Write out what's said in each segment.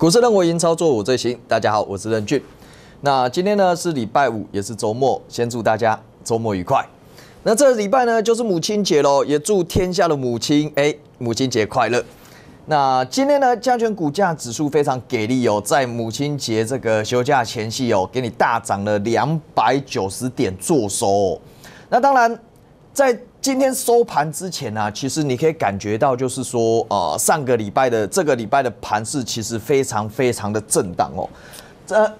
股市认为盈操作我最行。大家好，我是任俊。那今天呢是礼拜五，也是周末，先祝大家周末愉快。那这礼拜呢就是母亲节喽，也祝天下的母亲哎，母亲节快乐。那今天呢，加权股价指数非常给力哦，在母亲节这个休假前夕哦，给你大涨了两百九十点做收。那当然在。今天收盘之前呢，其实你可以感觉到，就是说，呃，上个礼拜的这个礼拜的盘势其实非常非常的震荡哦。呃，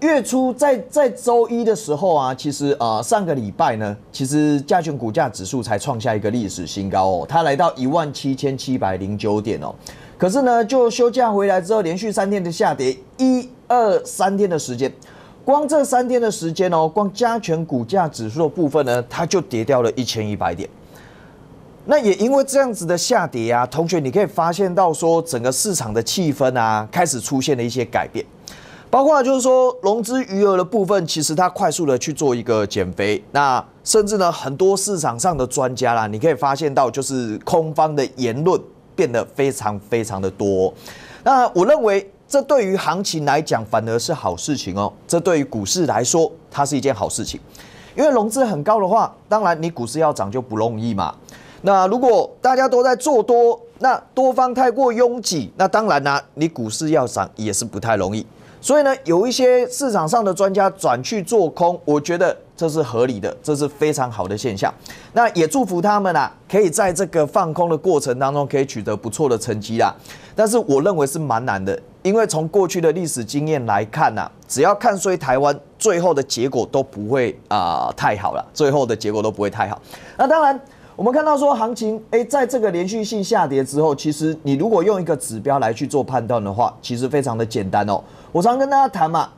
月初在在周一的时候啊，其实呃上个礼拜呢，其实价权股价指数才创下一个历史新高哦，它来到一万七千七百零九点哦。可是呢，就休假回来之后，连续三天的下跌，一二三天的时间。光这三天的时间哦，光加权股价指数的部分呢，它就跌掉了一千一百点。那也因为这样子的下跌啊，同学，你可以发现到说整个市场的气氛啊，开始出现了一些改变，包括就是说融资余额的部分，其实它快速的去做一个减肥。那甚至呢，很多市场上的专家啦，你可以发现到就是空方的言论变得非常非常的多。那我认为。这对于行情来讲反而是好事情哦，这对于股市来说它是一件好事情，因为融资很高的话，当然你股市要涨就不容易嘛。那如果大家都在做多，那多方太过拥挤，那当然啦，你股市要涨也是不太容易。所以呢，有一些市场上的专家转去做空，我觉得这是合理的，这是非常好的现象。那也祝福他们啊，可以在这个放空的过程当中可以取得不错的成绩啦。但是我认为是蛮难的。因为从过去的历史经验来看呢，只要看衰台湾，最后的结果都不会啊太好了，最后的结果都不会太好。那当然，我们看到说行情，哎，在这个连续性下跌之后，其实你如果用一个指标来去做判断的话，其实非常的简单哦。我常跟大家谈嘛，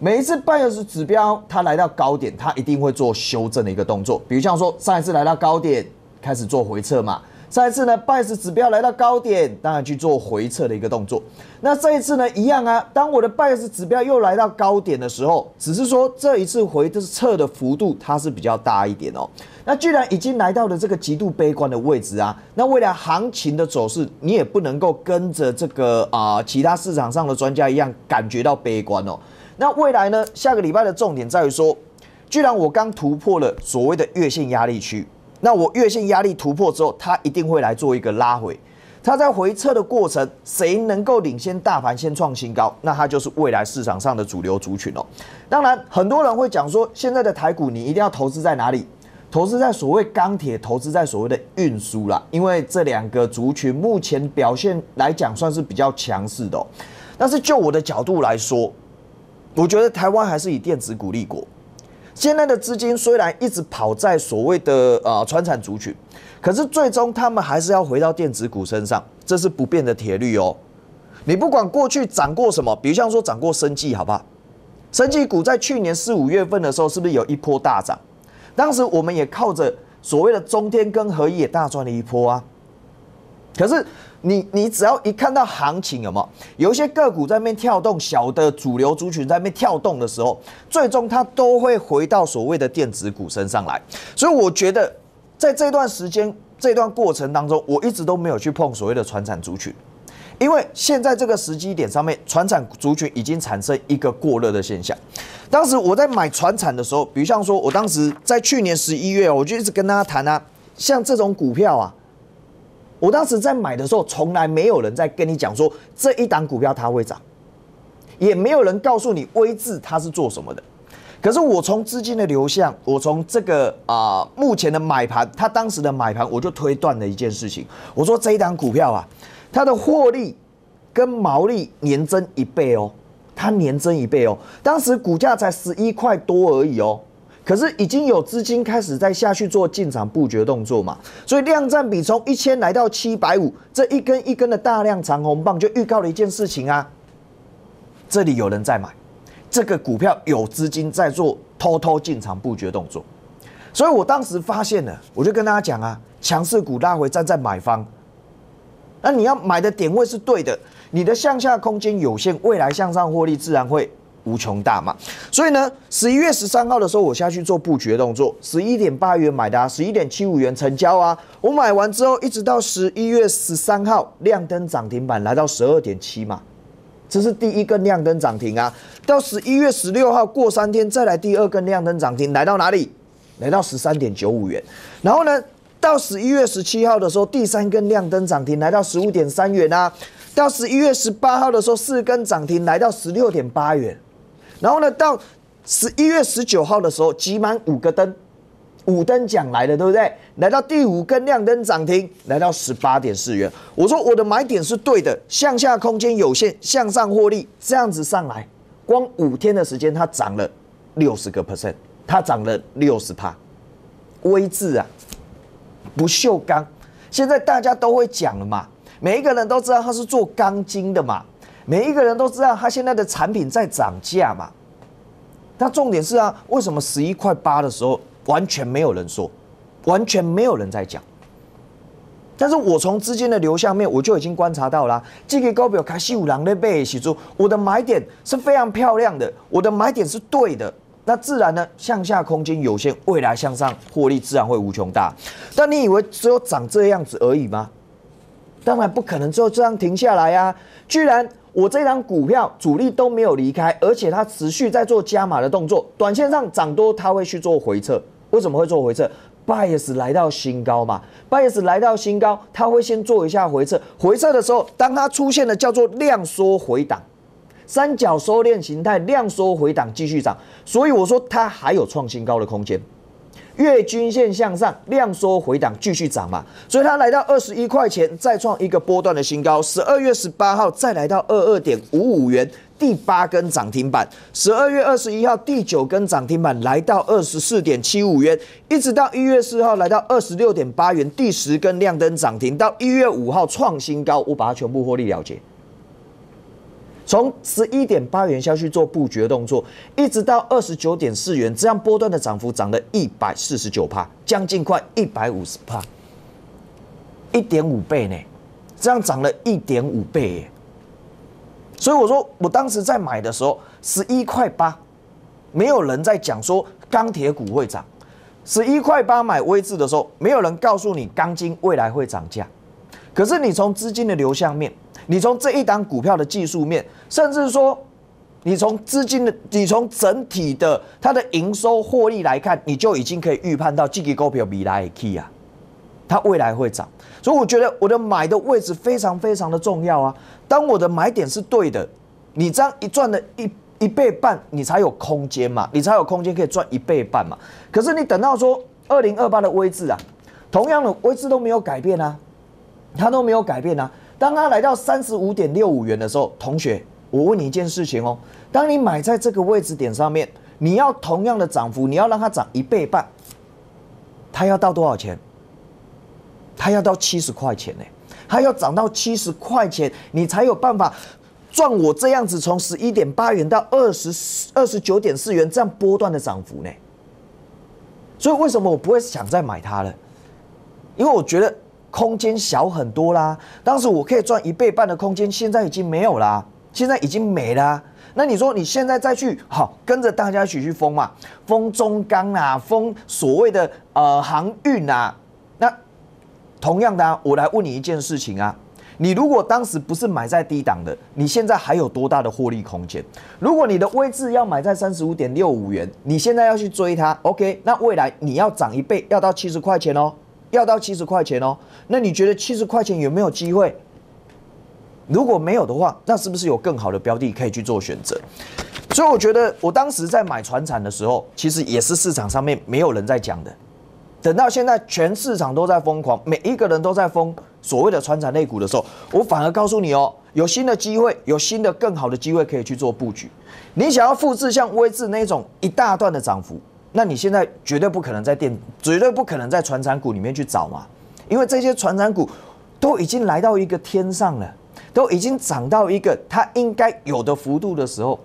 每一次半小时指标它来到高点，它一定会做修正的一个动作，比如像说上一次来到高点开始做回撤嘛。再一次呢拜斯指标来到高点，当然去做回撤的一个动作。那这一次呢，一样啊，当我的拜斯指标又来到高点的时候，只是说这一次回就是撤的幅度它是比较大一点哦。那既然已经来到了这个极度悲观的位置啊，那未来行情的走势你也不能够跟着这个啊其他市场上的专家一样感觉到悲观哦。那未来呢，下个礼拜的重点在于说，既然我刚突破了所谓的月线压力区。那我月线压力突破之后，它一定会来做一个拉回。它在回撤的过程，谁能够领先大盘先创新高，那它就是未来市场上的主流族群哦。当然，很多人会讲说，现在的台股你一定要投资在哪里？投资在所谓钢铁，投资在所谓的运输啦，因为这两个族群目前表现来讲算是比较强势的。但是就我的角度来说，我觉得台湾还是以电子股立国。现在的资金虽然一直跑在所谓的呃川产族群，可是最终他们还是要回到电子股身上，这是不变的铁律哦。你不管过去涨过什么，比如像说涨过生技，好不好？生技股在去年四五月份的时候，是不是有一波大涨？当时我们也靠着所谓的中天跟一也大赚了一波啊。可是。你你只要一看到行情有冇有一些个股在那边跳动，小的主流族群在那边跳动的时候，最终它都会回到所谓的电子股身上来。所以我觉得，在这段时间这段过程当中，我一直都没有去碰所谓的船产族群，因为现在这个时机点上面，船产族群已经产生一个过热的现象。当时我在买船产的时候，比如像说我当时在去年十一月，我就一直跟大家谈啊，像这种股票啊。我当时在买的时候，从来没有人在跟你讲说这一档股票它会涨，也没有人告诉你微智它是做什么的。可是我从资金的流向，我从这个啊目前的买盘，它当时的买盘，我就推断了一件事情。我说这一档股票啊，它的获利跟毛利年增一倍哦，它年增一倍哦，当时股价才十一块多而已哦。可是已经有资金开始在下去做进场布局动作嘛，所以量占比从一千来到七百五，这一根一根的大量长红棒就预告了一件事情啊，这里有人在买，这个股票有资金在做偷偷进场布局动作，所以我当时发现了，我就跟大家讲啊，强势股拉回站在买方，那你要买的点位是对的，你的向下空间有限，未来向上获利自然会。无穷大嘛，所以呢，十一月十三号的时候，我下去做布局动作，十一点八元买的啊，十一点七五元成交啊。我买完之后，一直到十一月十三号亮灯涨停板来到十二点七嘛，这是第一根亮灯涨停啊。到十一月十六号过三天再来第二根亮灯涨停来到哪里？来到十三点九五元。然后呢，到十一月十七号的时候，第三根亮灯涨停来到十五点三元啊。到十一月十八号的时候，四根涨停来到十六点八元。然后呢，到十一月十九号的时候，集满五个灯，五灯奖来了，对不对？来到第五根亮灯涨停，来到十八点四元。我说我的买点是对的，向下空间有限，向上获利，这样子上来，光五天的时间它涨了六十个 percent，它涨了六十帕。微智啊，不锈钢，现在大家都会讲了嘛，每一个人都知道它是做钢筋的嘛。每一个人都知道，他现在的产品在涨价嘛。那重点是啊，为什么十一块八的时候完全没有人说，完全没有人在讲？但是我从资金的流向面，我就已经观察到啦、高表的了。我的买点是非常漂亮的，我的买点是对的。那自然呢，向下空间有限，未来向上获利自然会无穷大。但你以为只有长这样子而已吗？当然不可能，就这样停下来呀！居然我这张股票主力都没有离开，而且它持续在做加码的动作。短线上涨多，它会去做回撤。为什么会做回撤？a S 来到新高嘛？a S 来到新高，它会先做一下回撤。回撤的时候，当它出现了叫做量缩回档、三角收敛形态，量缩回档继续涨，所以我说它还有创新高的空间。月均线向上，量缩回档继续涨嘛，所以它来到二十一块钱，再创一个波段的新高。十二月十八号再来到二二点五五元，第八根涨停板。十二月二十一号第九根涨停板来到二十四点七五元，一直到一月四号来到二十六点八元，第十根亮灯涨停。到一月五号创新高，我把它全部获利了结。从十一点八元下去做布局的动作，一直到二十九点四元，这样波段的涨幅涨了一百四十九帕，将近快一百五十帕，一点五倍呢，这样涨了一点五倍耶。所以我说，我当时在买的时候，十一块八，没有人在讲说钢铁股会涨，十一块八买微智的时候，没有人告诉你钢筋未来会涨价，可是你从资金的流向面。你从这一档股票的技术面，甚至说，你从资金的，你从整体的它的营收获利来看，你就已经可以预判到积极股票比来 K e 啊，它未来会涨。所以我觉得我的买的位置非常非常的重要啊。当我的买点是对的，你这样一赚了一一倍半，你才有空间嘛，你才有空间可以赚一倍半嘛。可是你等到说二零二八的位置啊，同样的位置都没有改变啊，它都没有改变啊。当他来到三十五点六五元的时候，同学，我问你一件事情哦，当你买在这个位置点上面，你要同样的涨幅，你要让它涨一倍半，它要到多少钱？它要到七十块钱呢，它要涨到七十块钱，你才有办法赚我这样子从十一点八元到二十、二十九点四元这样波段的涨幅呢。所以为什么我不会想再买它了？因为我觉得。空间小很多啦，当时我可以赚一倍半的空间，现在已经没有啦，现在已经没啦。那你说你现在再去好跟着大家一起去封嘛？封中钢啊，封所谓的呃航运啊，那同样的，我来问你一件事情啊，你如果当时不是买在低档的，你现在还有多大的获利空间？如果你的位置要买在三十五点六五元，你现在要去追它，OK，那未来你要涨一倍，要到七十块钱哦。要到七十块钱哦，那你觉得七十块钱有没有机会？如果没有的话，那是不是有更好的标的可以去做选择？所以我觉得我当时在买船产的时候，其实也是市场上面没有人在讲的。等到现在全市场都在疯狂，每一个人都在疯所谓的船产类股的时候，我反而告诉你哦，有新的机会，有新的更好的机会可以去做布局。你想要复制像威智那种一大段的涨幅？那你现在绝对不可能在电，绝对不可能在传产股里面去找嘛，因为这些传产股都已经来到一个天上了，都已经涨到一个它应该有的幅度的时候，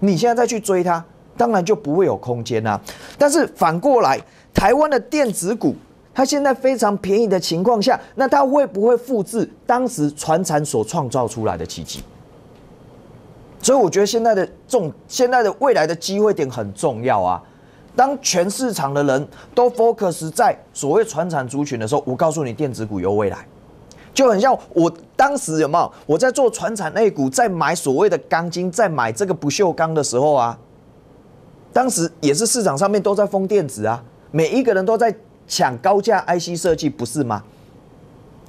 你现在再去追它，当然就不会有空间啦。但是反过来，台湾的电子股它现在非常便宜的情况下，那它会不会复制当时传产所创造出来的奇迹？所以我觉得现在的重，现在的未来的机会点很重要啊。当全市场的人都 focus 在所谓传产族群的时候，我告诉你，电子股有未来，就很像我当时有没有？我在做传产那股，在买所谓的钢筋，在买这个不锈钢的时候啊，当时也是市场上面都在封电子啊，每一个人都在抢高价 IC 设计，不是吗？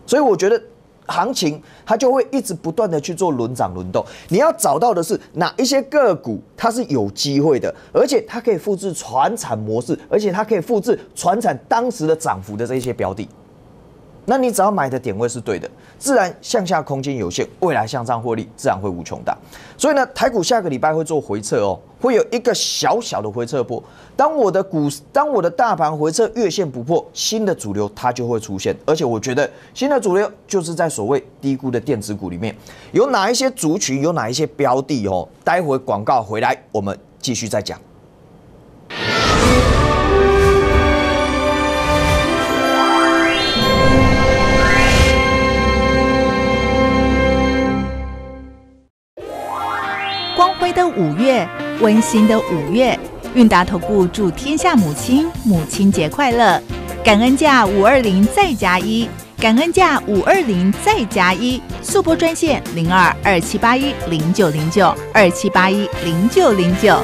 所以我觉得。行情它就会一直不断的去做轮涨轮动，你要找到的是哪一些个股它是有机会的，而且它可以复制传产模式，而且它可以复制传产当时的涨幅的这些标的，那你只要买的点位是对的。自然向下空间有限，未来向上获利自然会无穷大。所以呢，台股下个礼拜会做回撤哦，会有一个小小的回撤波。当我的股，当我的大盘回撤月线不破，新的主流它就会出现。而且我觉得新的主流就是在所谓低估的电子股里面，有哪一些族群，有哪一些标的哦。待会广告回来，我们继续再讲。的五月，温馨的五月，韵达投顾祝天下母亲母亲节快乐，感恩价五二零再加一，感恩价五二零再加一，速播专线零二二七八一零九零九二七八一零九零九。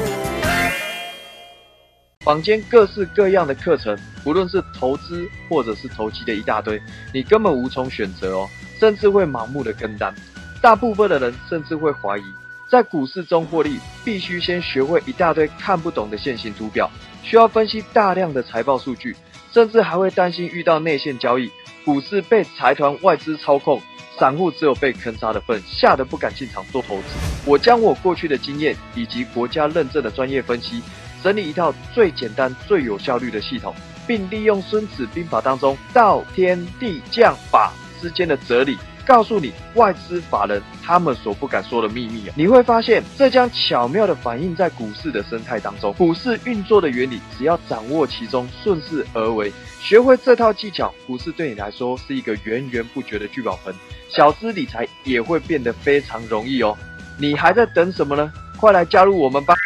坊间各式各样的课程，不论是投资或者是投机的一大堆，你根本无从选择哦，甚至会盲目的跟单，大部分的人甚至会怀疑。在股市中获利，必须先学会一大堆看不懂的线形图表，需要分析大量的财报数据，甚至还会担心遇到内线交易，股市被财团外资操控，散户只有被坑杀的份，吓得不敢进场做投资。我将我过去的经验以及国家认证的专业分析，整理一套最简单、最有效率的系统，并利用《孙子兵法》当中“道、天、地、将、法”之间的哲理。告诉你外资法人他们所不敢说的秘密啊，你会发现这将巧妙的反映在股市的生态当中。股市运作的原理，只要掌握其中，顺势而为，学会这套技巧，股市对你来说是一个源源不绝的聚宝盆，小资理财也会变得非常容易哦。你还在等什么呢？快来加入我们吧！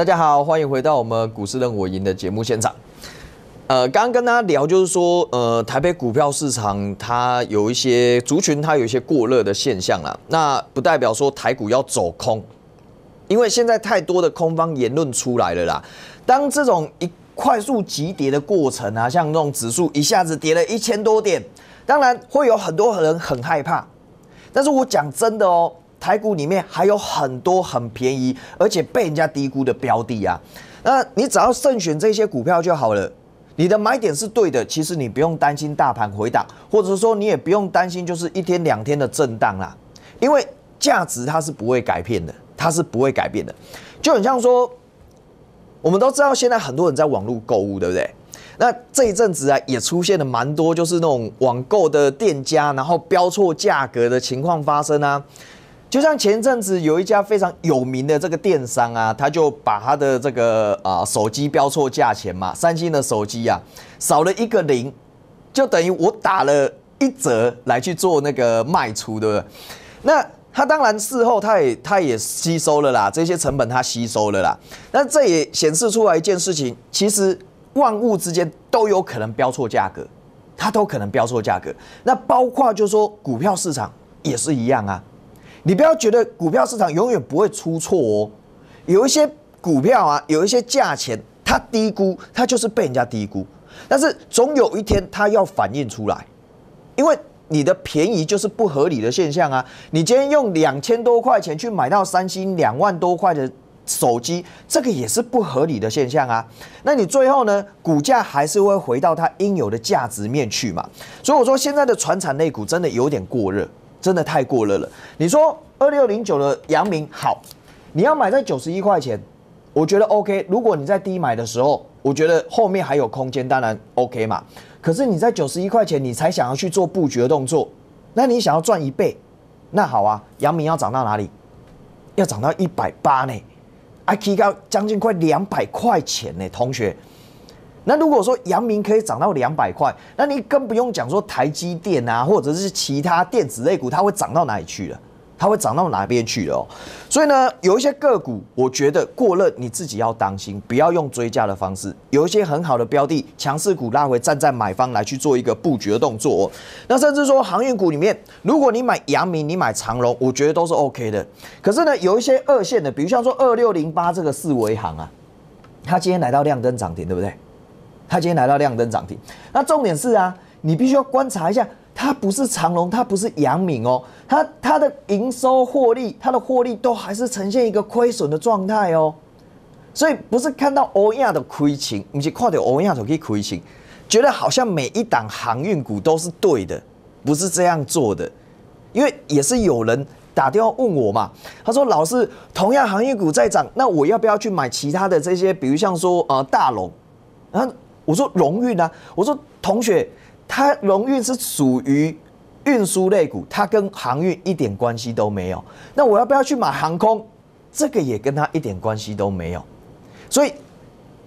大家好，欢迎回到我们股市任我赢的节目现场。呃，刚刚跟大家聊，就是说，呃，台北股票市场它有一些族群，它有一些过热的现象啦。那不代表说台股要走空，因为现在太多的空方言论出来了啦。当这种一快速急跌的过程啊，像那种指数一下子跌了一千多点，当然会有很多人很害怕。但是我讲真的哦。台股里面还有很多很便宜，而且被人家低估的标的啊。那你只要慎选这些股票就好了。你的买点是对的，其实你不用担心大盘回档，或者说你也不用担心就是一天两天的震荡啦。因为价值它是不会改变的，它是不会改变的。就很像说，我们都知道现在很多人在网络购物，对不对？那这一阵子啊，也出现了蛮多就是那种网购的店家，然后标错价格的情况发生啊。就像前阵子有一家非常有名的这个电商啊，他就把他的这个啊手机标错价钱嘛，三星的手机啊少了一个零，就等于我打了一折来去做那个卖出，对不对？那他当然事后他也他也吸收了啦，这些成本他吸收了啦。那这也显示出来一件事情，其实万物之间都有可能标错价格，它都可能标错价格。那包括就说股票市场也是一样啊。你不要觉得股票市场永远不会出错哦，有一些股票啊，有一些价钱它低估，它就是被人家低估，但是总有一天它要反映出来，因为你的便宜就是不合理的现象啊。你今天用两千多块钱去买到三星两万多块的手机，这个也是不合理的现象啊。那你最后呢，股价还是会回到它应有的价值面去嘛？所以我说现在的传产类股真的有点过热。真的太过了了！你说二六零九的阳明好，你要买在九十一块钱，我觉得 OK。如果你在低买的时候，我觉得后面还有空间，当然 OK 嘛。可是你在九十一块钱，你才想要去做布局的动作，那你想要赚一倍，那好啊，阳明要涨到哪里？要涨到一百八呢，还提高将近快两百块钱呢，同学。那如果说阳明可以涨到两百块，那你更不用讲说台积电啊，或者是其他电子类股，它会涨到哪里去了？它会涨到哪边去了？哦，所以呢，有一些个股我觉得过热，你自己要当心，不要用追加的方式。有一些很好的标的强势股，拉回站在买方来去做一个布局的动作。那甚至说航运股里面，如果你买阳明，你买长荣，我觉得都是 OK 的。可是呢，有一些二线的，比如像说二六零八这个四维行啊，它今天来到亮灯涨停，对不对？它今天来到亮灯涨停，那重点是啊，你必须要观察一下，它不是长隆，它不是阳明哦，它它的营收获利，它的获利都还是呈现一个亏损的状态哦，所以不是看到欧亚的亏情，你是看到欧亚就可以亏情，觉得好像每一档航运股都是对的，不是这样做的，因为也是有人打电话问我嘛，他说老师，同样航运股在涨，那我要不要去买其他的这些，比如像说呃大龙，后我说荣运啊，我说同学，它荣运是属于运输类股，它跟航运一点关系都没有。那我要不要去买航空？这个也跟它一点关系都没有。所以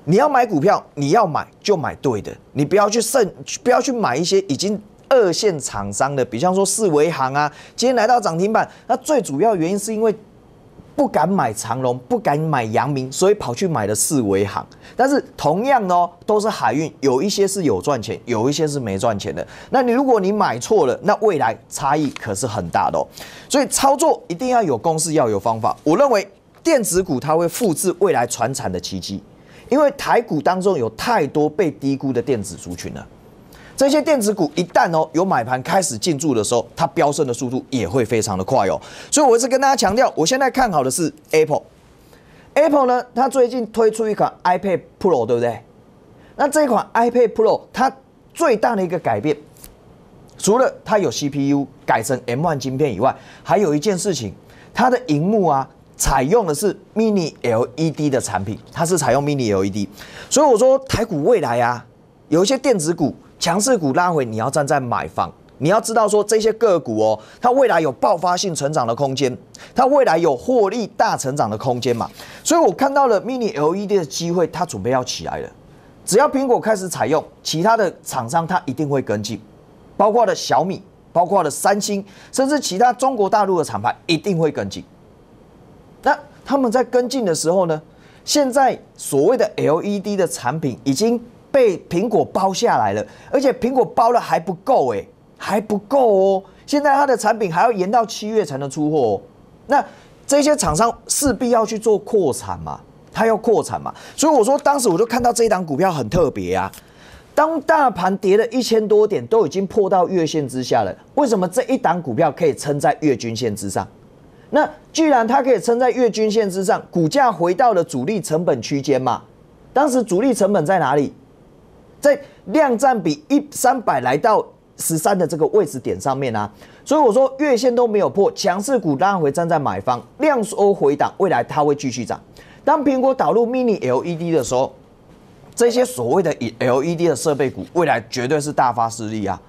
你要买股票，你要买就买对的，你不要去剩，不要去买一些已经二线厂商的，比方说四维行啊，今天来到涨停板，那最主要原因是因为。不敢买长龙，不敢买阳明，所以跑去买了四维行。但是同样哦，都是海运，有一些是有赚钱，有一些是没赚钱的。那你如果你买错了，那未来差异可是很大的哦。所以操作一定要有公式，要有方法。我认为电子股它会复制未来船产的奇迹，因为台股当中有太多被低估的电子族群了。这些电子股一旦哦有买盘开始进驻的时候，它飙升的速度也会非常的快哦。所以我一直跟大家强调，我现在看好的是 Apple。Apple 呢，它最近推出一款 iPad Pro，对不对？那这款 iPad Pro 它最大的一个改变，除了它有 CPU 改成 M1 芯片以外，还有一件事情，它的荧幕啊，采用的是 Mini LED 的产品，它是采用 Mini LED。所以我说台股未来啊，有一些电子股。强势股拉回，你要站在买方，你要知道说这些个股哦，它未来有爆发性成长的空间，它未来有获利大成长的空间嘛？所以我看到了 mini LED 的机会，它准备要起来了。只要苹果开始采用，其他的厂商它一定会跟进，包括了小米，包括了三星，甚至其他中国大陆的厂牌一定会跟进。那他们在跟进的时候呢？现在所谓的 LED 的产品已经。被苹果包下来了，而且苹果包了还不够哎，还不够哦。现在它的产品还要延到七月才能出货，那这些厂商势必要去做扩产嘛？它要扩产嘛？所以我说，当时我就看到这一档股票很特别啊。当大盘跌了一千多点，都已经破到月线之下了，为什么这一档股票可以撑在月均线之上？那既然它可以撑在月均线之上，股价回到了主力成本区间嘛？当时主力成本在哪里？在量占比一三百来到十三的这个位置点上面啊，所以我说月线都没有破，强势股拉回站在买方，量缩回档，未来它会继续涨。当苹果导入 Mini LED 的时候，这些所谓的以 LED 的设备股，未来绝对是大发势力啊！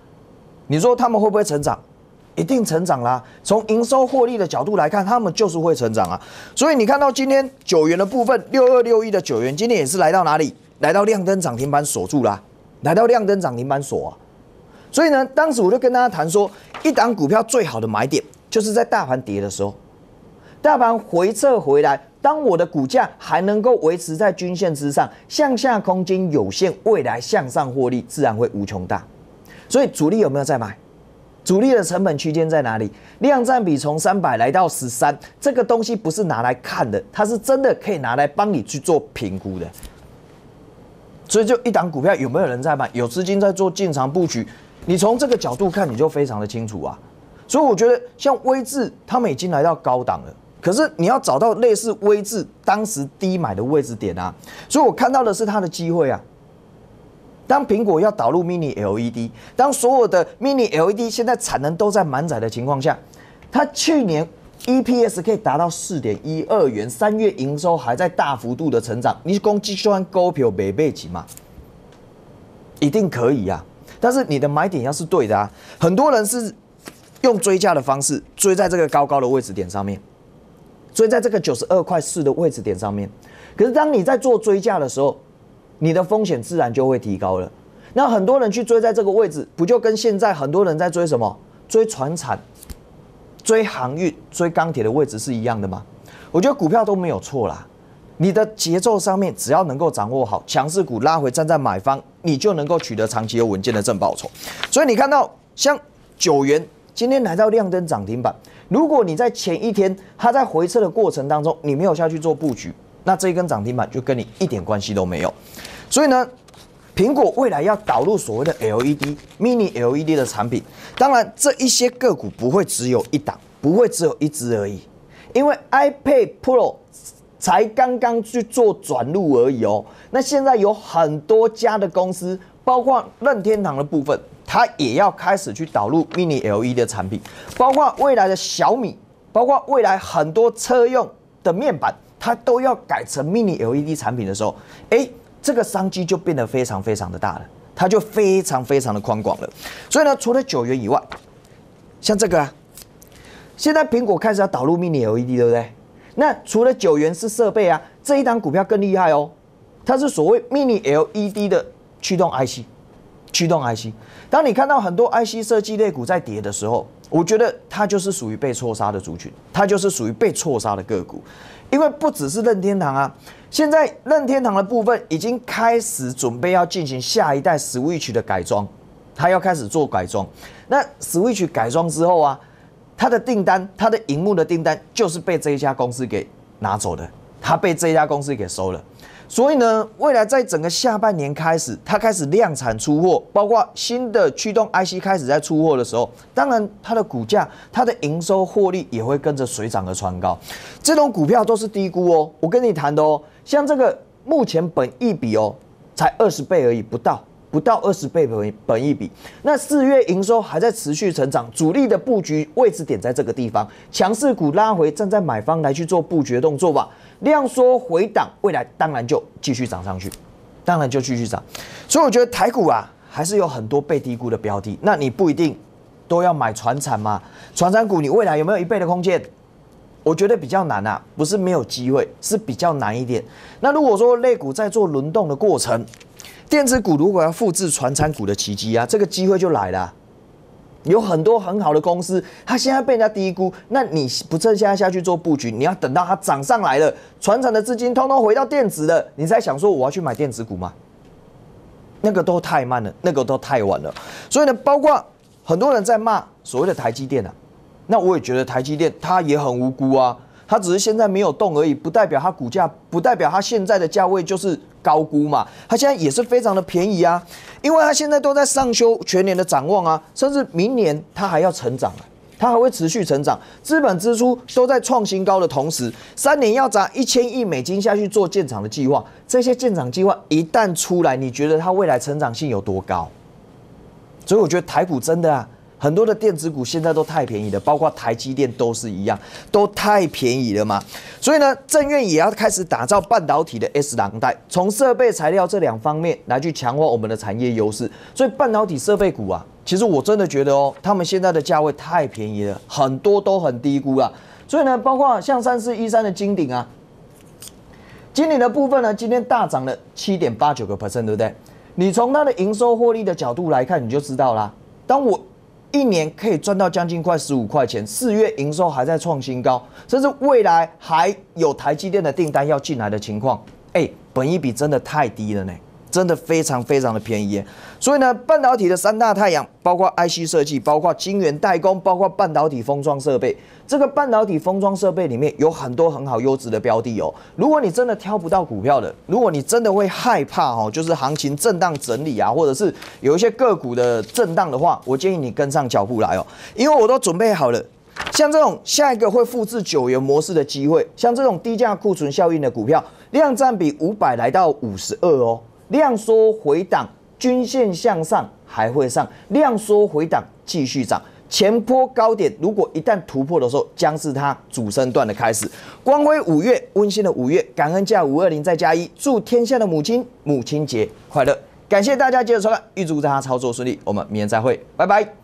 你说他们会不会成长？一定成长啦！从营收获利的角度来看，他们就是会成长啊！所以你看到今天九元的部分，六二六一的九元，今天也是来到哪里？来到亮灯涨停板锁住了，来到亮灯涨停板锁，所以呢，当时我就跟大家谈说，一档股票最好的买点就是在大盘跌的时候，大盘回撤回来，当我的股价还能够维持在均线之上，向下空间有限，未来向上获利自然会无穷大。所以主力有没有在买？主力的成本区间在哪里？量占比从三百来到十三，这个东西不是拿来看的，它是真的可以拿来帮你去做评估的。所以就一档股票有没有人在买，有资金在做建场布局。你从这个角度看，你就非常的清楚啊。所以我觉得像威智，他们已经来到高档了。可是你要找到类似威智当时低买的位置点啊。所以我看到的是它的机会啊。当苹果要导入 mini LED，当所有的 mini LED 现在产能都在满载的情况下，它去年。EPS 可以达到四点一二元，三月营收还在大幅度的成长。你是攻击赚高票北贝奇吗？一定可以呀。但是你的买点要是对的啊，很多人是用追价的方式追在这个高高的位置点上面，追在这个九十二块四的位置点上面。可是当你在做追价的时候，你的风险自然就会提高了。那很多人去追在这个位置，不就跟现在很多人在追什么？追船产？追航运、追钢铁的位置是一样的吗？我觉得股票都没有错啦。你的节奏上面，只要能够掌握好强势股拉回，站在买方，你就能够取得长期有稳健的正报酬。所以你看到像九元今天来到亮灯涨停板，如果你在前一天它在回撤的过程当中，你没有下去做布局，那这一根涨停板就跟你一点关系都没有。所以呢？苹果未来要导入所谓的 LED mini LED 的产品，当然这一些个股不会只有一档，不会只有一只而已，因为 iPad Pro 才刚刚去做转入而已哦。那现在有很多家的公司，包括任天堂的部分，它也要开始去导入 mini LED 的产品，包括未来的小米，包括未来很多车用的面板，它都要改成 mini LED 产品的时候，哎。这个商机就变得非常非常的大了，它就非常非常的宽广了。所以呢，除了九元以外，像这个啊，现在苹果开始要导入 Mini LED，对不对？那除了九元是设备啊，这一档股票更厉害哦，它是所谓 Mini LED 的驱动 IC，驱动 IC。当你看到很多 IC 设计类股在跌的时候，我觉得它就是属于被错杀的族群，它就是属于被错杀的个股。因为不只是任天堂啊，现在任天堂的部分已经开始准备要进行下一代 Switch 的改装，它要开始做改装。那 Switch 改装之后啊，它的订单，它的荧幕的订单就是被这一家公司给拿走的，它被这一家公司给收了。所以呢，未来在整个下半年开始，它开始量产出货，包括新的驱动 IC 开始在出货的时候，当然它的股价、它的营收、获利也会跟着水涨而船高。这种股票都是低估哦，我跟你谈的哦，像这个目前本益比哦，才二十倍而已，不到。不到二十倍本本一比，那四月营收还在持续成长，主力的布局位置点在这个地方，强势股拉回，站在买方来去做布局动作吧。量缩回档，未来当然就继续涨上去，当然就继续涨。所以我觉得台股啊，还是有很多被低估的标的，那你不一定都要买船产嘛，船产股你未来有没有一倍的空间？我觉得比较难啊，不是没有机会，是比较难一点。那如果说类股在做轮动的过程。电子股如果要复制船产股的奇迹啊，这个机会就来了。有很多很好的公司，它现在被人家低估，那你不趁现在下去做布局，你要等到它涨上来了，船产的资金通通回到电子的，你在想说我要去买电子股吗？那个都太慢了，那个都太晚了。所以呢，包括很多人在骂所谓的台积电啊，那我也觉得台积电它也很无辜啊。它只是现在没有动而已，不代表它股价，不代表它现在的价位就是高估嘛。它现在也是非常的便宜啊，因为它现在都在上修全年的展望啊，甚至明年它还要成长，它还会持续成长，资本支出都在创新高的同时，三年要砸一千亿美金下去做建厂的计划，这些建厂计划一旦出来，你觉得它未来成长性有多高？所以我觉得台股真的啊。很多的电子股现在都太便宜了，包括台积电都是一样，都太便宜了嘛。所以呢，正院也要开始打造半导体的 S 蓝带，从设备材料这两方面来去强化我们的产业优势。所以半导体设备股啊，其实我真的觉得哦，他们现在的价位太便宜了，很多都很低估了。所以呢，包括像三四一三的金鼎啊，金鼎的部分呢，今天大涨了七点八九个 percent，对不对？你从它的营收获利的角度来看，你就知道啦。当我一年可以赚到将近快十五块钱，四月营收还在创新高，甚至未来还有台积电的订单要进来的情况，哎，本益比真的太低了呢。真的非常非常的便宜，所以呢，半导体的三大太阳包括 IC 设计，包括晶圆代工，包括半导体封装设备。这个半导体封装设备里面有很多很好优质的标的哦。如果你真的挑不到股票的，如果你真的会害怕哦，就是行情震荡整理啊，或者是有一些个股的震荡的话，我建议你跟上脚步来哦，因为我都准备好了。像这种下一个会复制九元模式的机会，像这种低价库存效应的股票，量占比五百来到五十二哦。量缩回档，均线向上还会上，量缩回档继续涨，前坡高点如果一旦突破的时候，将是它主升段的开始。光辉五月，温馨的五月，感恩价五二零再加一，祝天下的母亲母亲节快乐！感谢大家接着收看，预祝大家操作顺利，我们明天再会，拜拜。